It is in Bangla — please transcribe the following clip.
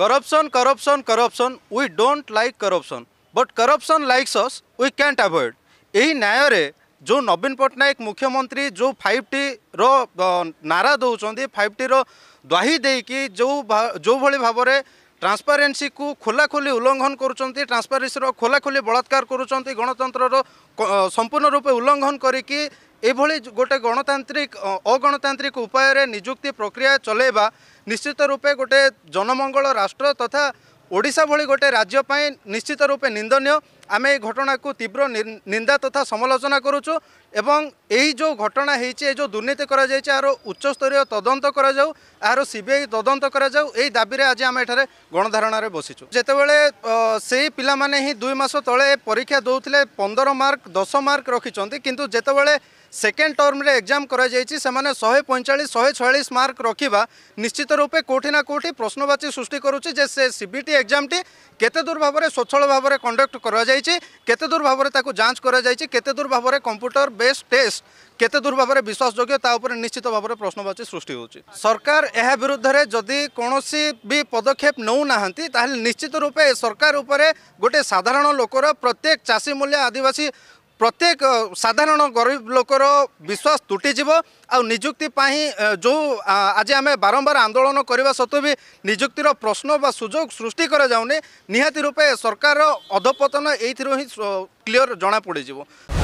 Corruption, corruption, corruption. We don't like corruption. But corruption likes us, we can't avoid. ଏହି ନ୍ୟାୟରେ ଯେଉଁ ନବୀନ ପଟ୍ଟନାୟକ ମୁଖ୍ୟମନ୍ତ୍ରୀ ଯେଉଁ ଫାଇଭ୍ ଟିର ନାରା ଦେଉଛନ୍ତି ଫାଇଭ୍ ଟିର ଦ୍ୱାହି ଦେଇକି ଯେଉଁ ଯେଉଁଭଳି ଭାବରେ ট্রান্সপারেন্সিকু খোলাখোলি উল্লঙ্ঘন করছেন ট্রান্সপারেন্সির খোলাখোলি বলাৎকার করছেন গণতন্ত্রর সম্পূর্ণ রূপে উল্লঙ্ঘন করিকি ଏଭଳି ଗୋଟେ ଗଣତାନ୍ତ୍ରିକ ଅଗଣତାନ୍ତ୍ରିକ ଉପାୟରେ ନିଯୁକ୍ତି ପ୍ରକ୍ରିୟା ଚଲେଇବା ନିଶ୍ଚିତ ରୂପେ ଗୋଟେ ଜନମଙ୍ଗଳ ରାଷ୍ଟ୍ର ତଥା ଓଡ଼ିଶା ଭଳି ଗୋଟିଏ ରାଜ୍ୟ ପାଇଁ ନିଶ୍ଚିତ ରୂପେ ନିନ୍ଦନୀୟ ଆମେ ଏହି ଘଟଣାକୁ ତୀବ୍ର ନିନ୍ଦା ତଥା ସମାଲୋଚନା କରୁଛୁ ଏବଂ ଏହି ଯେଉଁ ଘଟଣା ହେଇଛି ଏ ଯେଉଁ ଦୁର୍ନୀତି କରାଯାଇଛି ଏହାର ଉଚ୍ଚସ୍ତରୀୟ ତଦନ୍ତ କରାଯାଉ ଏହାର ସିବିଆଇ ତଦନ୍ତ କରାଯାଉ ଏହି ଦାବିରେ ଆଜି ଆମେ ଏଠାରେ ଗଣଧାରଣାରେ ବସିଛୁ ଯେତେବେଳେ ସେହି ପିଲାମାନେ ହିଁ ଦୁଇ ମାସ ତଳେ ପରୀକ୍ଷା ଦେଉଥିଲେ ପନ୍ଦର ମାର୍କ ଦଶ ମାର୍କ ରଖିଛନ୍ତି କିନ୍ତୁ ଯେତେବେଳେ ସେକେଣ୍ଡ ଟର୍ମରେ ଏକ୍ଜାମ୍ କରାଯାଇଛି ସେମାନେ ଶହେ ପଇଁଚାଳିଶ ଶହେ ଛୟାଳିଶ ମାର୍କ ରଖିବା ନିଶ୍ଚିତ ରୂପେ କେଉଁଠି ନା କେଉଁଠି ପ୍ରଶ୍ନବାଚୀ ସୃଷ୍ଟି କରୁଛି ଯେ ସେ ସିବିଟି এক্সামটি কেতে দূর ভাবে সচ্ছল ভাবে কন্ডক্ট করা যাই কেতে দূর ভাবে তাকে যাঞ্চ করা যাই কেতে দূর ভাবে কম্পুটর বেস টেস্ট কেতে দূর ভাবে বিশ্বাসযোগ্য তা উপরে নিশ্চিত ভাবে প্রশ্নবাচী সৃষ্টি হচ্ছে সরকার এ বিধে যদি কৌশি বি পদক্ষেপ নেউ না তাহলে নিশ্চিত রূপে সরকার উপরে গোটে সাধারণ লোকর প্রত্যেক চাষী মূল্য আদিবাসী ପ୍ରତ୍ୟେକ ସାଧାରଣ ଗରିବ ଲୋକର ବିଶ୍ୱାସ ତୁଟିଯିବ ଆଉ ନିଯୁକ୍ତି ପାଇଁ ଯେଉଁ ଆଜି ଆମେ ବାରମ୍ବାର ଆନ୍ଦୋଳନ କରିବା ସତ୍ତ୍ୱେ ବି ନିଯୁକ୍ତିର ପ୍ରଶ୍ନ ବା ସୁଯୋଗ ସୃଷ୍ଟି କରାଯାଉନି ନିହାତି ରୂପେ ସରକାରର ଅଧପତନ ଏଇଥିରୁ ହିଁ କ୍ଲିଅର ଜଣାପଡ଼ିଯିବ